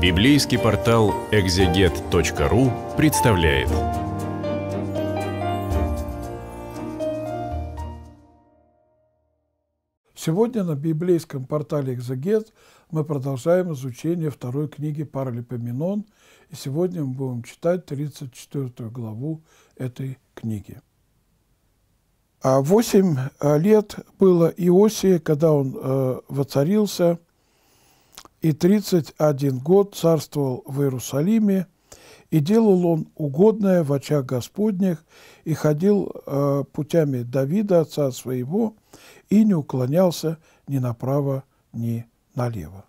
Библейский портал экзегет.ру представляет. Сегодня на библейском портале «Экзегет» мы продолжаем изучение второй книги Паралипоменон, и сегодня мы будем читать 34 главу этой книги. А восемь э, лет было Иосии, когда он э, воцарился – и 31 год царствовал в Иерусалиме, и делал он угодное в очах Господних, и ходил э, путями Давида, отца своего, и не уклонялся ни направо, ни налево.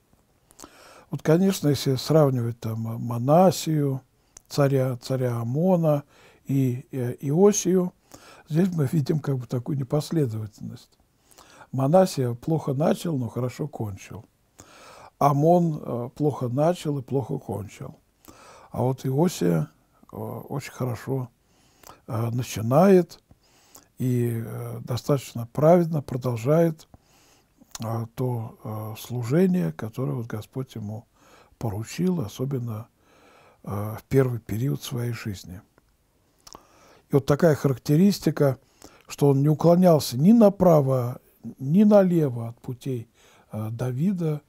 Вот, конечно, если сравнивать там Манасию, царя, царя Амона и э, Иосию, здесь мы видим как бы такую непоследовательность. Манасия плохо начал, но хорошо кончил. ОМОН э, плохо начал и плохо кончил. А вот Иосия э, очень хорошо э, начинает и достаточно праведно продолжает то служение, которое вот Господь ему поручил, особенно в первый период своей жизни. И вот такая характеристика, что он не уклонялся ни направо, ни налево от путей Давида,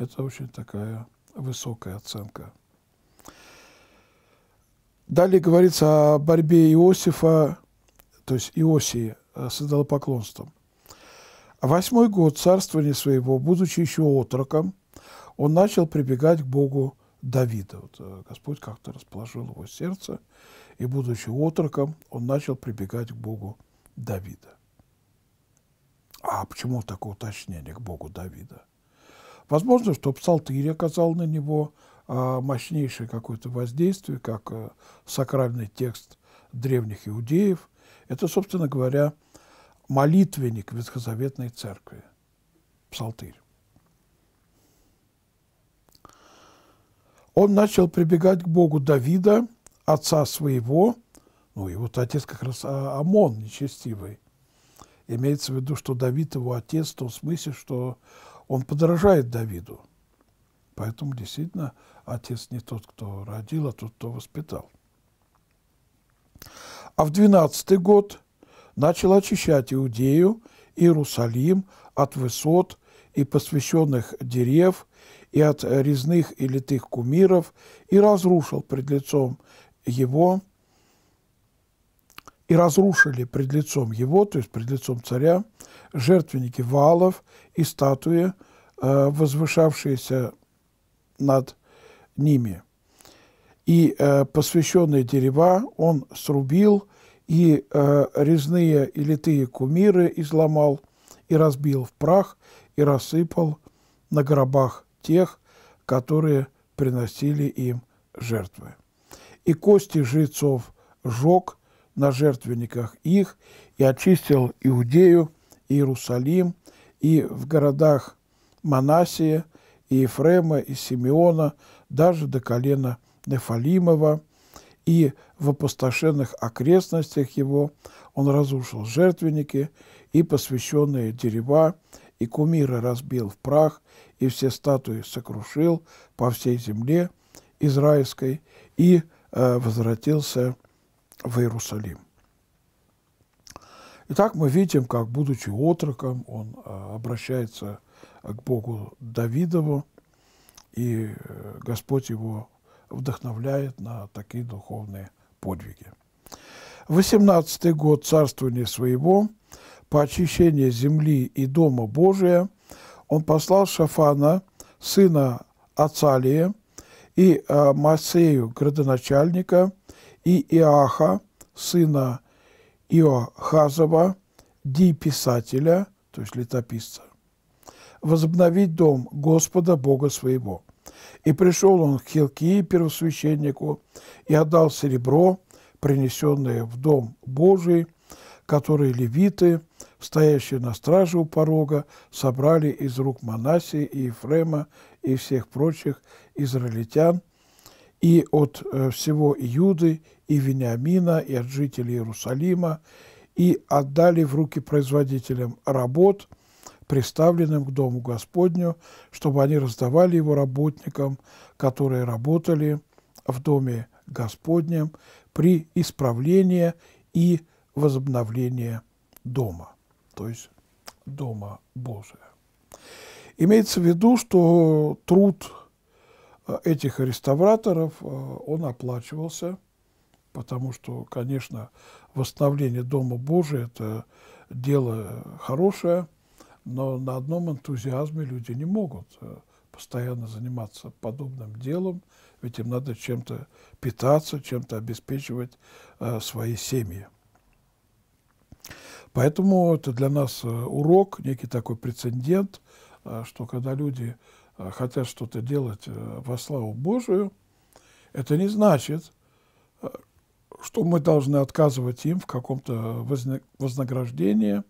это очень такая высокая оценка. Далее говорится о борьбе Иосифа, то есть Иосии, э, с идолопоклонством. Восьмой год царствования своего, будучи еще отроком, он начал прибегать к Богу Давида. Вот э, Господь как-то расположил его сердце, и, будучи отроком, он начал прибегать к Богу Давида. А почему такое уточнение к Богу Давида? Возможно, что псалтырь оказал на него а, мощнейшее какое-то воздействие, как э, сакральный текст древних иудеев. Это, собственно говоря, молитвенник Ветхозаветной Церкви, псалтырь. Он начал прибегать к Богу Давида, отца своего, ну, и вот отец как раз Амон, нечестивый. Имеется в виду, что Давид его отец, в том смысле, что он подражает Давиду. Поэтому действительно отец не тот, кто родил, а тот, кто воспитал. А в 12 год начал очищать Иудею, Иерусалим от высот и посвященных дерев, и от резных и литых кумиров, и разрушил пред лицом его и разрушили пред лицом его, то есть пред лицом царя, жертвенники валов и статуи, э, возвышавшиеся над ними. И э, посвященные дерева он срубил, и э, резные и литые кумиры изломал, и разбил в прах, и рассыпал на гробах тех, которые приносили им жертвы. И кости жрецов жег – на жертвенниках их и очистил Иудею, Иерусалим и в городах Манасия, и Ефрема, и Симеона, даже до колена Нефалимова, и в опустошенных окрестностях его он разрушил жертвенники и посвященные дерева, и кумиры разбил в прах, и все статуи сокрушил по всей земле израильской, и э, возвратился в Иерусалим. Итак, мы видим, как, будучи отроком, он э, обращается э, к Богу Давидову, и э, Господь его вдохновляет на такие духовные подвиги. 18 год царствования своего, по очищению земли и Дома Божия, он послал Шафана, сына Ацалия, и Масею, градоначальника, и Иаха, сына Иохазова, ди-писателя, то есть летописца, возобновить дом Господа Бога своего. И пришел он к Хилкии, первосвященнику, и отдал серебро, принесенное в дом Божий, которые левиты, стоящие на страже у порога, собрали из рук Манасии и Ефрема и всех прочих израильтян, и от э, всего Иуды, и Вениамина, и от жителей Иерусалима, и отдали в руки производителям работ, приставленным к Дому Господню, чтобы они раздавали его работникам, которые работали в Доме Господнем при исправлении и возобновлении дома, то есть Дома Божия. Имеется в виду, что труд Э, этих реставраторов э, он оплачивался, потому что, конечно, восстановление Дома Божия – это дело хорошее, но на одном энтузиазме люди не могут э, постоянно заниматься подобным делом, ведь им надо чем-то питаться, чем-то обеспечивать свои семьи. Поэтому это для нас урок, некий такой прецедент, что когда люди Э, хотят что-то делать э, во славу Божию, это не значит, э, что мы должны отказывать им в каком-то вознаграждении,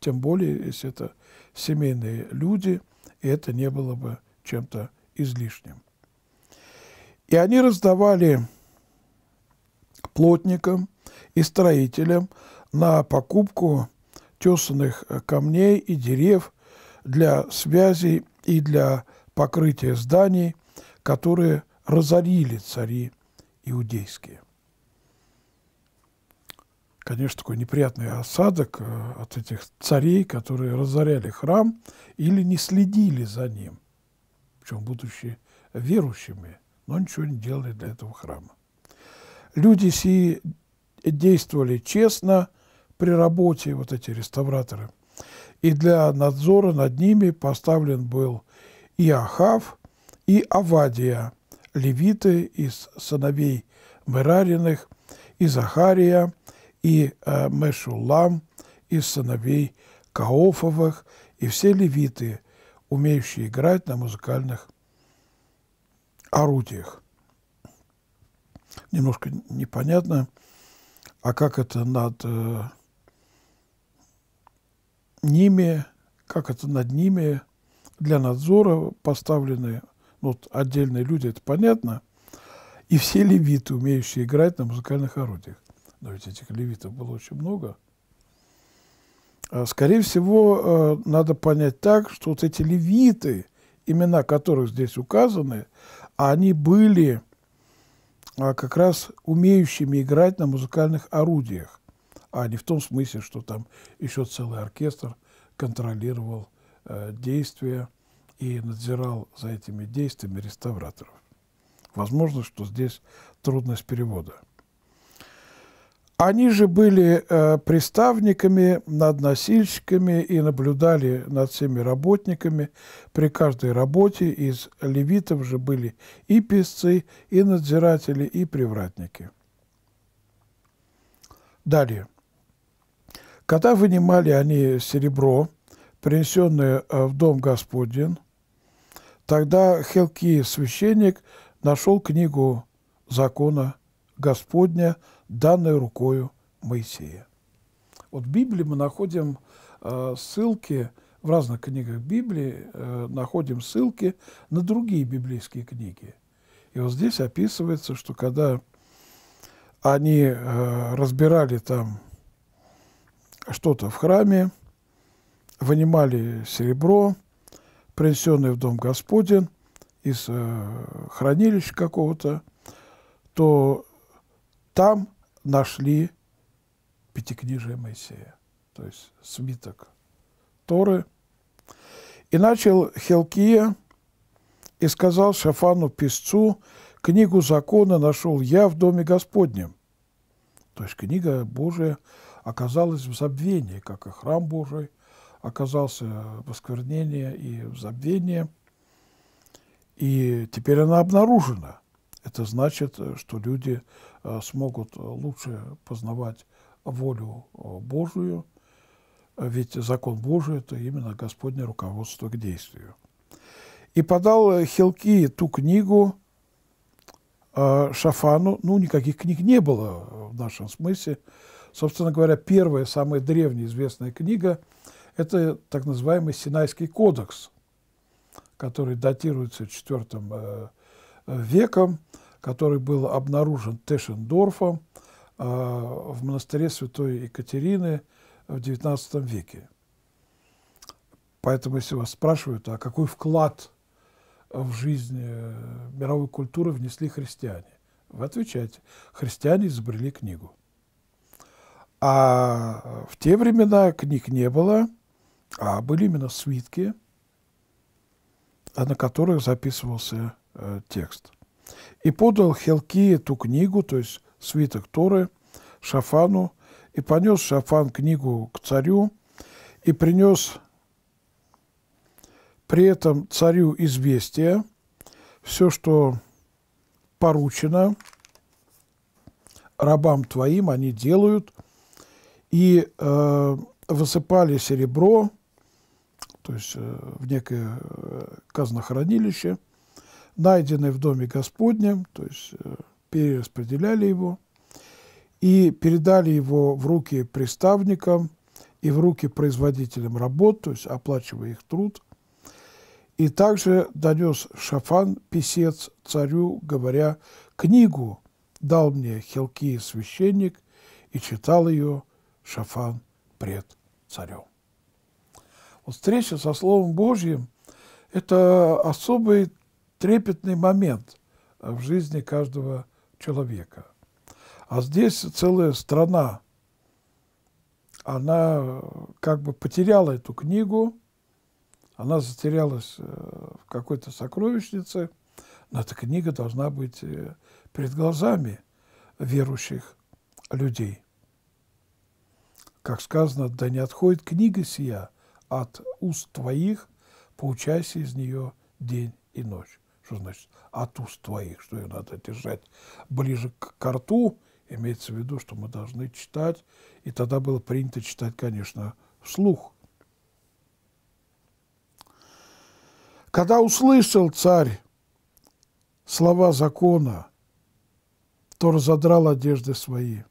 тем более, если это семейные люди, и это не было бы чем-то излишним. И они раздавали плотникам и строителям на покупку тесанных камней и дерев для связей и для покрытие зданий, которые разорили цари иудейские. Конечно, такой неприятный осадок э, от этих царей, которые разоряли храм или не следили за ним, причем будучи верующими, но ничего не делали для этого храма. Люди сии действовали честно при работе, вот эти реставраторы, и для надзора над ними поставлен был Иохав и Авадия, левиты из сыновей Мерариных, и Захария, и э, Мешулам из сыновей Каофовых, и все левиты, умеющие играть на музыкальных орудиях. Немножко непонятно, а как это над э, ними, как это над ними для надзора поставлены ну, вот отдельные люди, это понятно, и все левиты, умеющие играть на музыкальных орудиях. Но ведь этих левитов было очень много. А, скорее всего, э, надо понять так, что вот эти левиты, имена которых здесь указаны, они были а, как раз умеющими играть на музыкальных орудиях, а не в том смысле, что там еще целый оркестр контролировал Э, действия и надзирал за этими действиями реставраторов. Возможно, что здесь трудность перевода. Они же были э, приставниками, надносильщиками и наблюдали над всеми работниками. При каждой работе из левитов же были и песцы, и надзиратели, и привратники. Далее. Когда вынимали они серебро, принесенные э, в дом Господен. Тогда Хелки, священник, нашел книгу закона Господня, данной рукою Моисея. Вот в Библии мы находим э, ссылки, в разных книгах Библии э, находим ссылки на другие библейские книги. И вот здесь описывается, что когда они разбирали там что-то в храме, вынимали серебро, принесенное в Дом Господен из э, хранилища какого-то, то там нашли пятикнижие Моисея, то есть свиток Торы. И начал Хелкия и сказал Шафану Песцу, книгу закона нашел я в Доме Господнем. То есть книга Божия оказалась в забвении, как и храм Божий, оказался в осквернении и в забвении. И теперь она обнаружена. Это значит, что люди э, смогут лучше познавать волю э, Божию, ведь закон Божий – это именно Господнее руководство к действию. И подал Хилки ту книгу э, Шафану. Ну, никаких книг не было в нашем смысле. Собственно говоря, первая, самая древняя известная книга – это так называемый Синайский кодекс, который датируется IV э, веком, который был обнаружен Тешендорфом э, в монастыре святой Екатерины в XIX веке. Поэтому, если вас спрашивают, а какой вклад в жизнь э, мировой культуры внесли христиане, вы отвечаете, христиане изобрели книгу. А в те времена книг не было – а были именно свитки, на которых записывался э, текст. И подал Хелки эту книгу, то есть свиток Торы, Шафану, и понес Шафан книгу к царю, и принес при этом царю известие, все, что поручено рабам твоим, они делают, и э, высыпали серебро, то есть э, в некое э, казнохранилище, найденный в доме Господнем, то есть э, перераспределяли его, и передали его в руки приставникам и в руки производителям работ, то есть оплачивая их труд. И также донес Шафан, писец, царю, говоря, книгу дал мне Хелкии священник, и читал ее Шафан пред царем встреча со Словом Божьим – это особый трепетный момент в жизни каждого человека. А здесь целая страна, она э, как бы потеряла эту книгу, она затерялась э, в какой-то сокровищнице, но эта книга должна быть э, перед глазами верующих людей. Как сказано, да не отходит книга сия – от уст твоих, получайся из нее день и ночь. Что значит от уст твоих, что ее надо держать ближе к, к имеется в виду, что мы должны читать, и тогда было принято читать, конечно, вслух. Когда услышал царь слова закона, то разодрал одежды свои,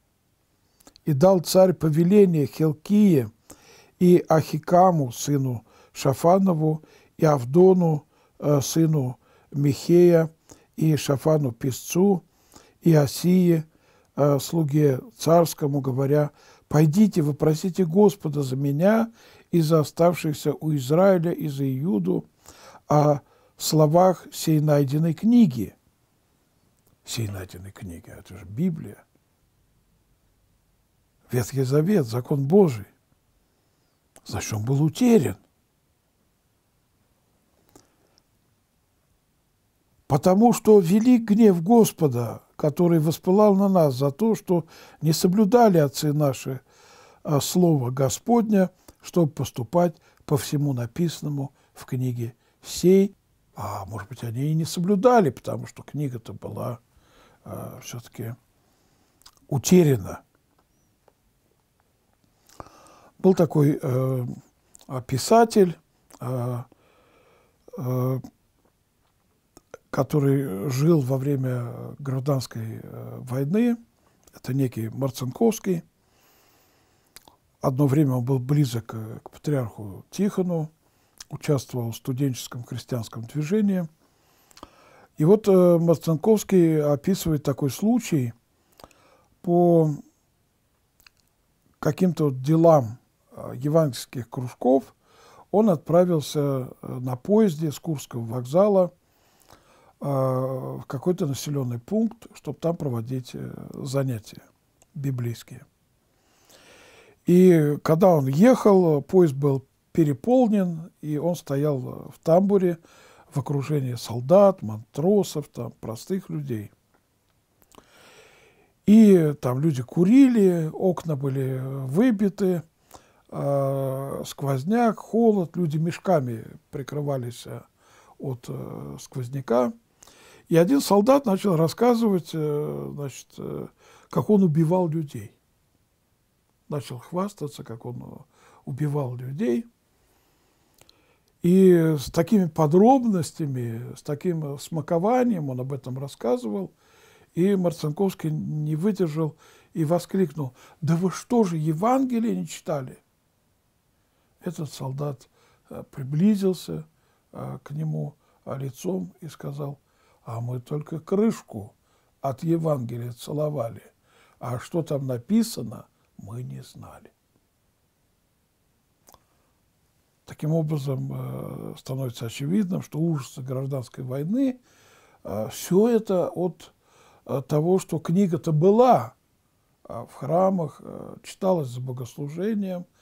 и дал царь повеление Хелкие – и Ахикаму, сыну Шафанову, и Авдону, сыну Михея, и Шафану Песцу, и Осии, слуге царскому, говоря, «Пойдите, вы просите Господа за меня и за оставшихся у Израиля и за Иуду о словах сей найденной книги». Сей найденной книги, это же Библия. Ветхий Завет, закон Божий зачем был утерян. Потому что велик гнев Господа, который воспылал на нас за то, что не соблюдали отцы наши а, слово Господня, чтобы поступать по всему написанному в книге сей. А может быть, они и не соблюдали, потому что книга-то была э, а, все-таки утеряна. Был такой э, писатель, э, э, который жил во время гражданской э, войны. Это некий Марцинковский. Одно время он был близок э, к патриарху Тихону, участвовал в студенческом крестьянском движении. И вот э, Марцинковский описывает такой случай по каким-то делам Э, евангельских кружков, он отправился э, на поезде с Курского вокзала э, в какой-то населенный пункт, чтобы там проводить занятия библейские. И когда он ехал, поезд был переполнен, и он стоял в тамбуре в окружении солдат, матросов, там, простых людей. И там люди курили, окна были выбиты, а, сквозняк, холод, люди мешками прикрывались э, от э, сквозняка. И один солдат начал рассказывать, э, значит, как он убивал людей. Начал хвастаться, как он убивал людей. И с такими подробностями, с таким смакованием он об этом рассказывал. И Марцинковский не выдержал и воскликнул, да вы что же, Евангелие не читали? Этот солдат э, приблизился э, к нему э, лицом и сказал, а мы только крышку от Евангелия целовали, а что там написано, мы не знали. Таким образом, становится очевидным, что ужасы гражданской войны – все это от того, что книга-то была а в храмах, читалась за богослужением –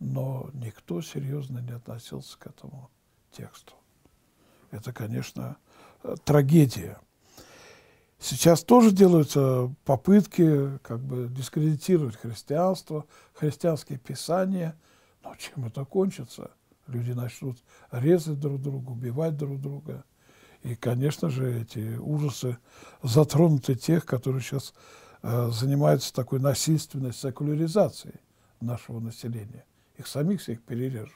но никто серьезно не относился к этому тексту. Это, конечно, э, трагедия. Сейчас тоже делаются попытки как бы дискредитировать христианство, христианские писания. Но чем это кончится? Люди начнут резать друг друга, убивать друг друга. И, конечно же, эти ужасы затронуты тех, которые сейчас э, занимаются такой насильственной секуляризацией нашего населения их самих всех перережут,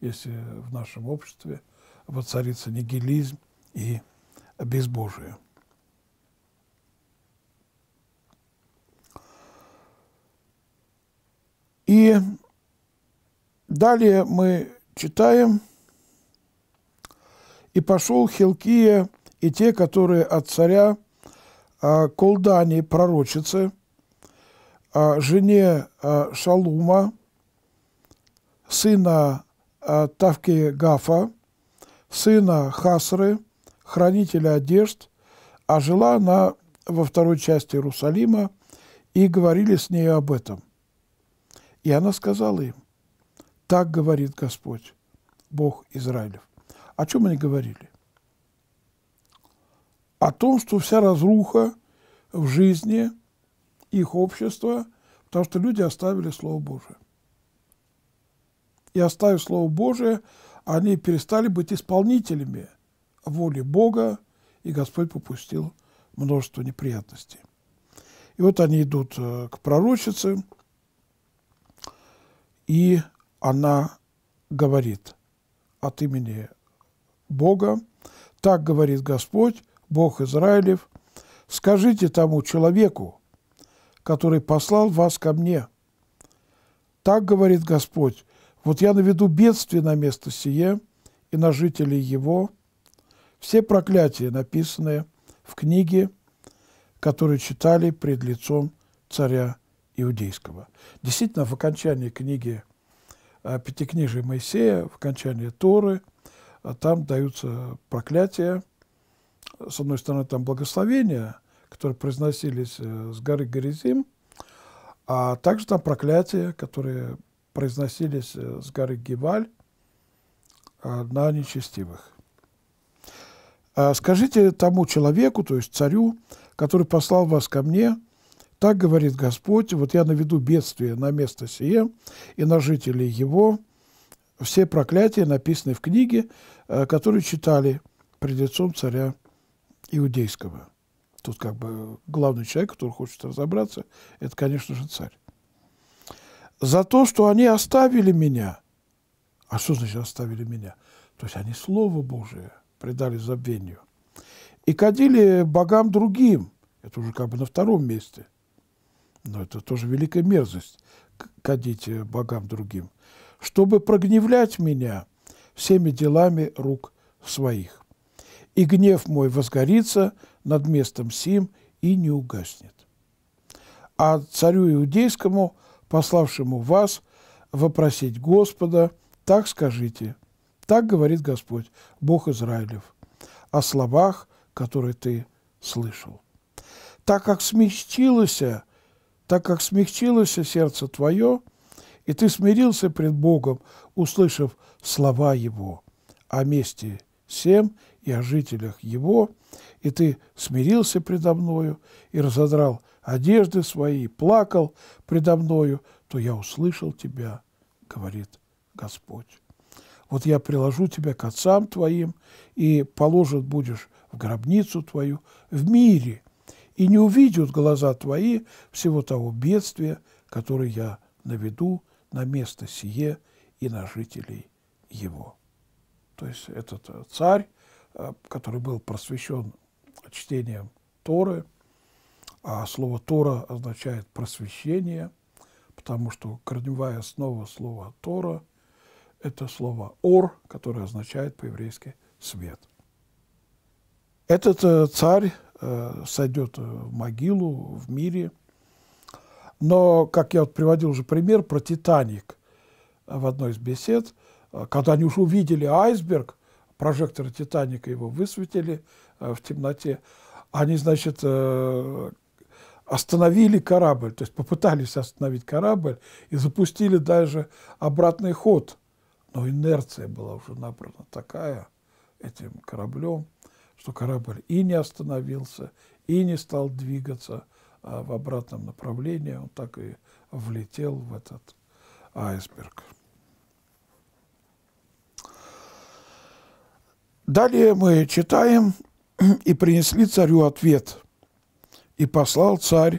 если в нашем обществе воцарится нигилизм и безбожие. И далее мы читаем, «И пошел Хилкия и те, которые от царя а, Колдани, пророчицы, а, жене а, Шалума, сына э, Тавки Гафа, сына Хасры, хранителя одежд, а жила она во второй части Иерусалима, и говорили с ней об этом. И она сказала им, так говорит Господь, Бог Израилев. О чем они говорили? О том, что вся разруха в жизни их общества, потому что люди оставили Слово Божие и оставив Слово Божие, они перестали быть исполнителями воли Бога, и Господь попустил множество неприятностей. И вот они идут э, к пророчице, и она говорит от имени Бога, так говорит Господь, Бог Израилев, скажите тому человеку, который послал вас ко мне, так говорит Господь, вот я наведу бедствие на место сие и на жителей его, все проклятия, написанные в книге, которые читали пред лицом царя Иудейского. Действительно, в окончании книги э, Пятикнижия Моисея, в окончании Торы, э, там даются проклятия. С одной стороны, там благословения, которые произносились э, с горы Горизим, а также там проклятия, которые произносились э, с горы Гиваль на нечестивых. А «Скажите тому человеку, то есть царю, который послал вас ко мне, так говорит Господь, вот я наведу бедствие на место сие и на жителей его, все проклятия написаны в книге, э, которую читали пред лицом царя Иудейского». Тут как бы главный человек, который хочет разобраться, это, конечно же, царь за то, что они оставили меня. А что значит оставили меня? То есть они Слово Божие предали забвению. И кадили богам другим. Это уже как бы на втором месте. Но это тоже великая мерзость, кадить э, богам другим. Чтобы прогневлять меня всеми делами рук своих. И гнев мой возгорится над местом сим и не угаснет. А царю иудейскому – пославшему вас вопросить Господа, так скажите, так говорит Господь, Бог Израилев, о словах, которые ты слышал. Так как смягчилось, так как смягчилось сердце твое, и ты смирился пред Богом, услышав слова Его о месте всем и о жителях Его, и ты смирился предо мною и разодрал одежды свои, плакал предо мною, то я услышал тебя, говорит Господь. Вот я приложу тебя к отцам твоим, и положат будешь в гробницу твою в мире, и не увидят глаза твои всего того бедствия, которое я наведу на место сие и на жителей его». То есть этот э, царь, э, который был просвещен чтением Торы, а слово Тора означает просвещение, потому что корневая основа слова Тора – это слово «ор», которое означает по-еврейски «свет». Этот э, царь э, сойдет э, в могилу в мире. Но, как я вот приводил уже пример про «Титаник» в одной из бесед, когда они уже увидели айсберг, прожекторы «Титаника» его высветили в темноте, они, значит, остановили корабль, то есть попытались остановить корабль и запустили даже обратный ход. Но инерция была уже набрана такая этим кораблем, что корабль и не остановился, и не стал двигаться а в обратном направлении. Он так и влетел в этот айсберг. Далее мы читаем «И принесли царю ответ» И послал царь,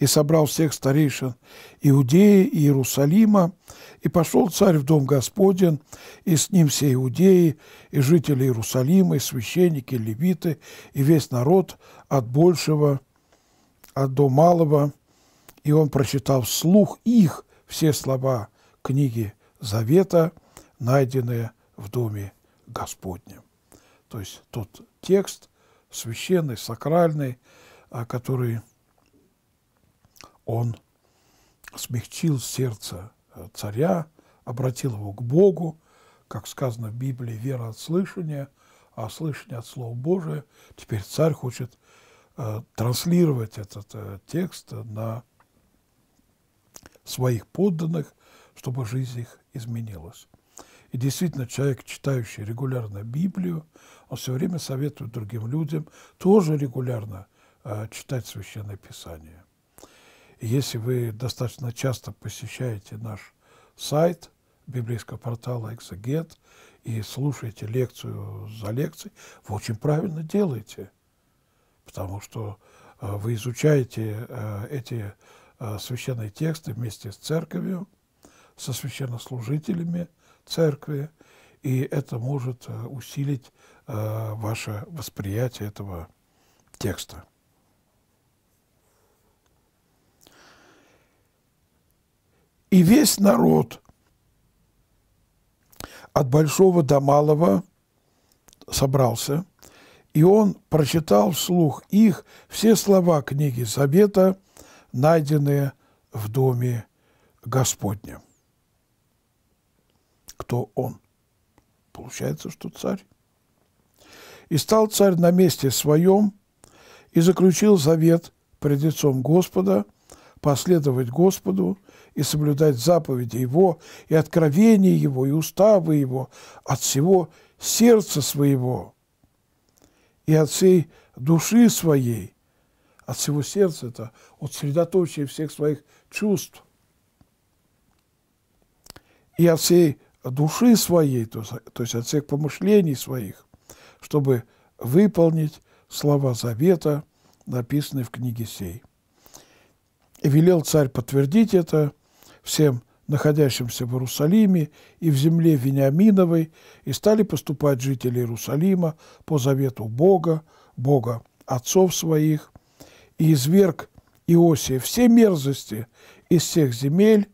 и собрал всех старейшин Иудеи и Иерусалима, и пошел царь в дом Господен, и с ним все иудеи, и жители Иерусалима, и священники, и левиты, и весь народ от большего, от до малого. И он прочитал вслух их все слова книги Завета, найденные в доме Господнем. То есть тот текст священный, сакральный, который он смягчил сердце э, царя, обратил его к Богу, как сказано в Библии, вера от слышания, а слышание от Слова Божия. Теперь царь хочет э, транслировать этот э, текст на своих подданных, чтобы жизнь их изменилась. И действительно, человек, читающий регулярно Библию, он все время советует другим людям тоже регулярно – Э, читать Священное Писание. если вы достаточно часто посещаете наш сайт библейского портала «Эксегет» и слушаете лекцию за лекцией, вы очень правильно делаете, потому что э, вы изучаете э, эти священные тексты вместе с церковью, со священнослужителями церкви, и это может усилить ваше восприятие этого текста. и весь народ от большого до малого собрался, и он прочитал вслух их все слова книги Завета, найденные в доме Господнем. Кто он? Получается, что царь. И стал царь на месте своем и заключил завет пред лицом Господа – последовать Господу и соблюдать заповеди Его, и откровения Его, и уставы Его от всего сердца своего и от всей души своей, от всего сердца, это от средоточия всех своих чувств, и от всей души своей, то, есть от всех помышлений своих, чтобы выполнить слова завета, написанные в книге сей. И велел царь подтвердить это всем находящимся в Иерусалиме и в земле Вениаминовой, и стали поступать жители Иерусалима по завету Бога, Бога отцов своих, и изверг Иосия все мерзости из всех земель,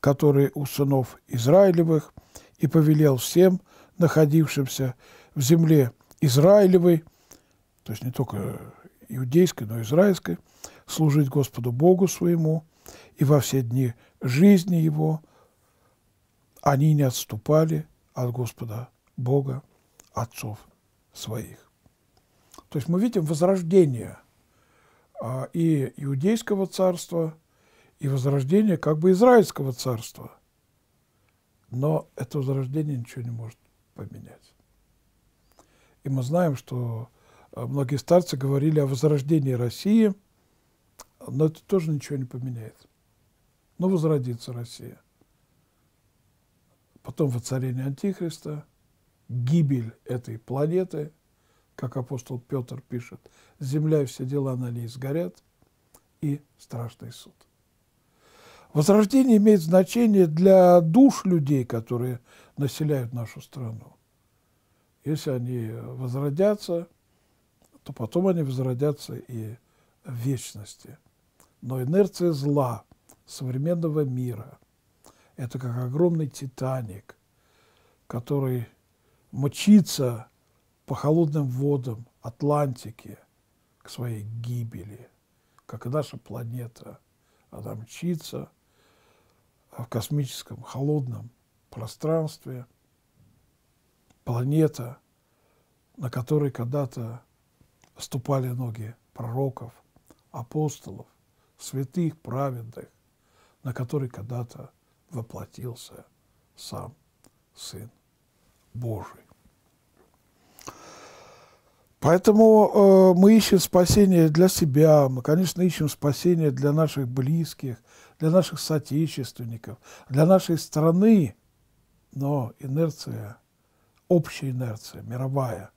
которые у сынов Израилевых, и повелел всем, находившимся в земле Израилевой, то есть не только иудейской, но и израильской, служить Господу Богу своему, и во все дни жизни его они не отступали от Господа Бога, отцов своих. То есть мы видим возрождение а, и иудейского царства, и возрождение как бы израильского царства. Но это возрождение ничего не может поменять. И мы знаем, что а, многие старцы говорили о возрождении России – но это тоже ничего не поменяет. Но возродится Россия. Потом воцарение Антихриста, гибель этой планеты, как апостол Петр пишет, земля и все дела на ней сгорят, и страшный суд. Возрождение имеет значение для душ людей, которые населяют нашу страну. Если они возродятся, то потом они возродятся и в вечности но инерция зла современного мира – это как огромный «Титаник», который мчится по холодным водам Атлантики к своей гибели, как и наша планета. Она мчится в космическом холодном пространстве. Планета, на которой когда-то ступали ноги пророков, апостолов, святых, праведных, на который когда-то воплотился сам Сын Божий. Поэтому э, мы ищем спасение для себя, мы, конечно, ищем спасение для наших близких, для наших соотечественников, для нашей страны, но инерция, общая инерция, мировая,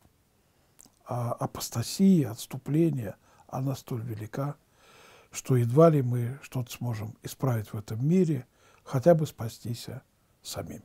а апостасия, отступление, она столь велика – что едва ли мы что-то сможем исправить в этом мире, хотя бы спастись самим.